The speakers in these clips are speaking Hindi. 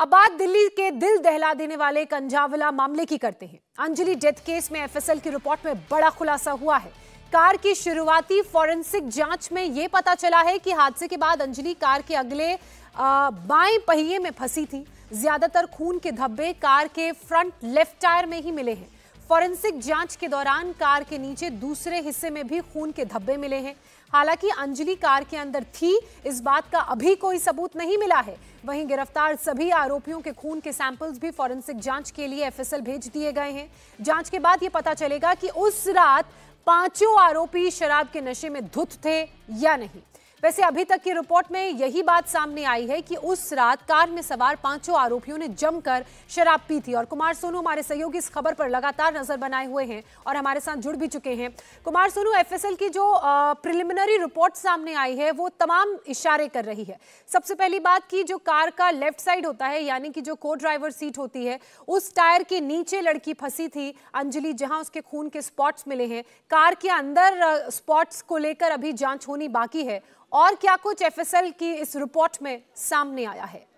अब बात दिल्ली के दिल दहला देने वाले कंजावला मामले की करते हैं अंजलि डेथ केस में एफएसएल की रिपोर्ट में बड़ा खुलासा हुआ है कार की शुरुआती फॉरेंसिक जांच में यह पता चला है कि हादसे के बाद अंजलि कार के अगले बाएं पहिए में फंसी थी ज्यादातर खून के धब्बे कार के फ्रंट लेफ्ट टायर में ही मिले हैं फॉरेंसिक जांच के दौरान कार के नीचे दूसरे हिस्से में भी खून के धब्बे मिले हैं हालांकि अंजलि कार के अंदर थी इस बात का अभी कोई सबूत नहीं मिला है वहीं गिरफ्तार सभी आरोपियों के खून के सैंपल्स भी फॉरेंसिक जांच के लिए एफएसएल भेज दिए गए हैं जांच के बाद ये पता चलेगा कि उस रात पांचों आरोपी शराब के नशे में धुत थे या नहीं वैसे अभी तक की रिपोर्ट में यही बात सामने आई है कि उस रात कार में सवार पांचों आरोपियों ने जमकर शराब पी थी और कुमार सोनू हमारे सहयोगी इस खबर पर लगातार नजर बनाए हुए हैं और हमारे साथ जुड़ भी चुके हैं कुमार सोनू एफएसएल की जो प्रिलिमिनरी रिपोर्ट सामने आई है वो तमाम इशारे कर रही है सबसे पहली बात की जो कार का लेफ्ट साइड होता है यानी कि जो को ड्राइवर सीट होती है उस टायर के नीचे लड़की फंसी थी अंजलि जहां उसके खून के स्पॉट्स मिले हैं कार के अंदर स्पॉट्स को लेकर अभी जांच होनी बाकी है और क्या कुछ एफएसएल की इस रिपोर्ट में सामने आया है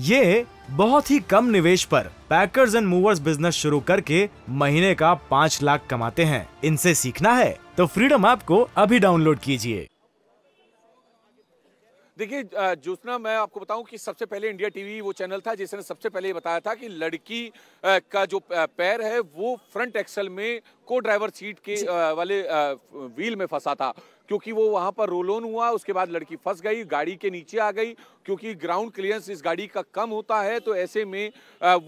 ये बहुत ही कम निवेश पर पैकर्स एंड मूवर्स बिजनेस शुरू करके महीने का पाँच लाख कमाते हैं इनसे सीखना है तो फ्रीडम ऐप को अभी डाउनलोड कीजिए देखिए जोत्ना मैं आपको बताऊं कि सबसे पहले इंडिया टीवी वो चैनल था जिसने सबसे पहले ये बताया था कि लड़की का जो पैर है वो फ्रंट एक्सल में को ड्राइवर सीट के वाले व्हील में फंसा था क्योंकि वो वहाँ पर रोल ऑन हुआ उसके बाद लड़की फंस गई गाड़ी के नीचे आ गई क्योंकि ग्राउंड क्लियरेंस इस गाड़ी का कम होता है तो ऐसे में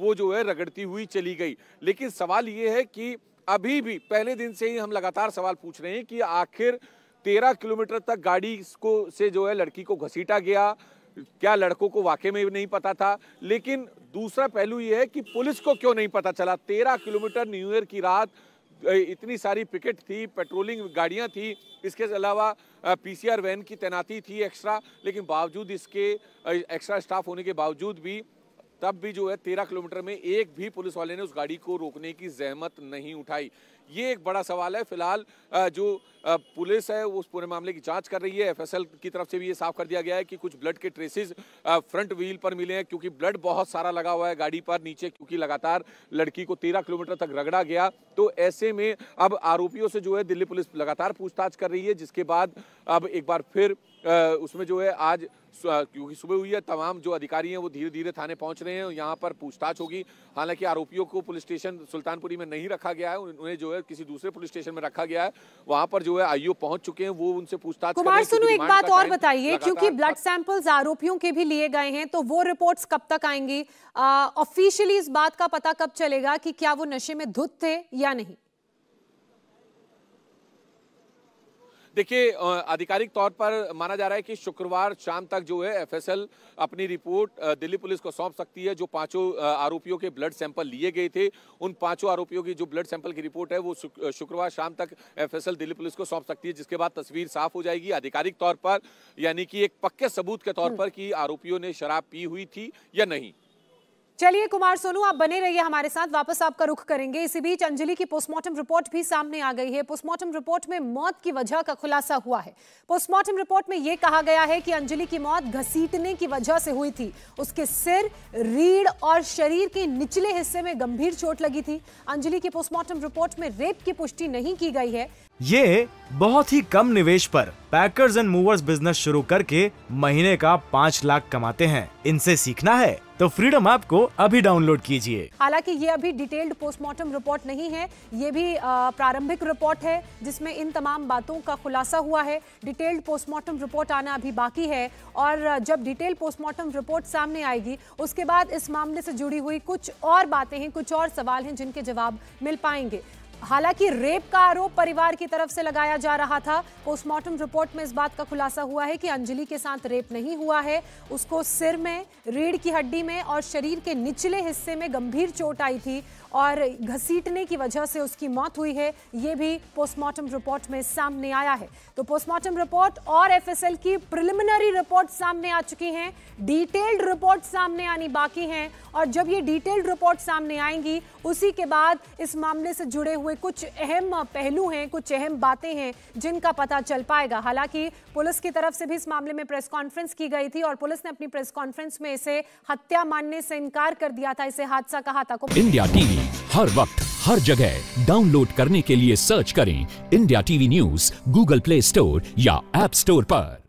वो जो है रगड़ती हुई चली गई लेकिन सवाल ये है कि अभी भी पहले दिन से ही हम लगातार सवाल पूछ रहे हैं कि आखिर तेरह किलोमीटर तक गाड़ी को से जो है लड़की को घसीटा गया क्या लड़कों को वाकई में नहीं पता था लेकिन दूसरा पहलू यह है कि पुलिस को क्यों नहीं पता चला तेरह किलोमीटर न्यू ईयर की रात इतनी सारी पिकेट थी पेट्रोलिंग गाड़ियां थी इसके अलावा पीसीआर वैन की तैनाती थी एक्स्ट्रा लेकिन बावजूद इसके एक्स्ट्रा स्टाफ होने के बावजूद भी तब भी जो है तेरह किलोमीटर में एक भी पुलिस वाले ने उस गाड़ी को रोकने की जहमत नहीं उठाई ये एक बड़ा सवाल है फिलहाल जो पुलिस है वो उस पूरे मामले की जांच कर रही है एफएसएल की तरफ से भी ये साफ कर दिया गया है कि कुछ ब्लड के ट्रेसेस फ्रंट व्हील पर मिले हैं क्योंकि ब्लड बहुत सारा लगा हुआ है गाड़ी पर नीचे क्योंकि लगातार लड़की को तेरह किलोमीटर तक रगड़ा गया तो ऐसे में अब आरोपियों से जो है दिल्ली पुलिस लगातार पूछताछ कर रही है जिसके बाद अब एक बार फिर उसमें जो है आज क्योंकि सुबह हुई है तमाम जो अधिकारी हैं वो धीरे धीरे थाने पहुंच रहे हैं यहाँ पर पूछताछ होगी हालांकि आरोपियों को पुलिस स्टेशन सुल्तानपुरी में नहीं रखा गया है उन्हें जो है किसी दूसरे पुलिस स्टेशन में रखा गया है वहाँ पर जो है आईओ पहुंच चुके हैं वो उनसे पूछताछ कुमार सुनो एक बात और बताइए क्योंकि ब्लड सैंपल्स आरोपियों के भी लिए गए हैं तो वो रिपोर्ट कब तक आएंगी ऑफिशियली इस बात का पता कब चलेगा कि क्या वो नशे में धुत थे या नहीं देखिए आधिकारिक तौर पर माना जा रहा है कि शुक्रवार शाम तक जो है एफएसएल अपनी रिपोर्ट दिल्ली पुलिस को सौंप सकती है जो पांचों आरोपियों के ब्लड सैंपल लिए गए थे उन पांचों आरोपियों की जो ब्लड सैंपल की रिपोर्ट है वो शुक्रवार शाम तक एफएसएल दिल्ली पुलिस को सौंप सकती है जिसके बाद तस्वीर साफ हो जाएगी आधिकारिक तौर पर यानी कि एक पक्के सबूत के तौर हम्म। पर कि आरोपियों ने शराब पी हुई थी या नहीं चलिए कुमार सोनू आप बने रहिए हमारे साथ वापस आपका रुख करेंगे इसी बीच अंजलि की पोस्टमार्टम रिपोर्ट भी सामने आ गई है पोस्टमार्टम रिपोर्ट में मौत की वजह का खुलासा हुआ है पोस्टमार्टम रिपोर्ट में यह कहा गया है कि अंजलि की मौत घसीटने की वजह से हुई थी उसके सिर रीढ़ और शरीर के निचले हिस्से में गंभीर चोट लगी थी अंजलि की पोस्टमार्टम रिपोर्ट में रेप की पुष्टि नहीं की गई है ये बहुत ही कम निवेश पर पैकर्स एंड मूवर्स बिजनेस शुरू करके महीने का पाँच लाख कमाते हैं इनसे सीखना है तो फ्रीडम ऐप को अभी डाउनलोड कीजिए हालांकि ये अभी डिटेल्ड पोस्टमार्टम रिपोर्ट नहीं है ये भी प्रारंभिक रिपोर्ट है जिसमें इन तमाम बातों का खुलासा हुआ है डिटेल्ड पोस्टमार्टम रिपोर्ट आना अभी बाकी है और जब डिटेल पोस्टमार्टम रिपोर्ट सामने आएगी उसके बाद इस मामले से जुड़ी हुई कुछ और बातें हैं कुछ और सवाल हैं जिनके जवाब मिल पाएंगे हालांकि रेप का आरोप परिवार की तरफ से लगाया जा रहा था पोस्टमार्टम रिपोर्ट में इस बात का खुलासा हुआ है कि अंजलि के साथ रेप नहीं हुआ है उसको सिर में रीढ़ की हड्डी में और शरीर के निचले हिस्से में गंभीर चोट आई थी और घसीटने की वजह से उसकी मौत हुई है ये भी पोस्टमार्टम रिपोर्ट में सामने आया है तो पोस्टमार्टम रिपोर्ट और एफ की प्रिलिमिनरी रिपोर्ट सामने आ चुकी हैं डिटेल्ड रिपोर्ट सामने आनी बाकी हैं और जब ये डिटेल्ड रिपोर्ट सामने आएंगी उसी के बाद इस मामले से जुड़े हुए हुए कुछ अहम पहलू हैं कुछ अहम बातें हैं जिनका पता चल पाएगा हालांकि पुलिस की तरफ से भी इस मामले में प्रेस कॉन्फ्रेंस की गई थी और पुलिस ने अपनी प्रेस कॉन्फ्रेंस में इसे हत्या मानने से इनकार कर दिया था इसे हादसा कहा था इंडिया टीवी हर वक्त हर जगह डाउनलोड करने के लिए सर्च करें India TV news Google Play Store या एप स्टोर पर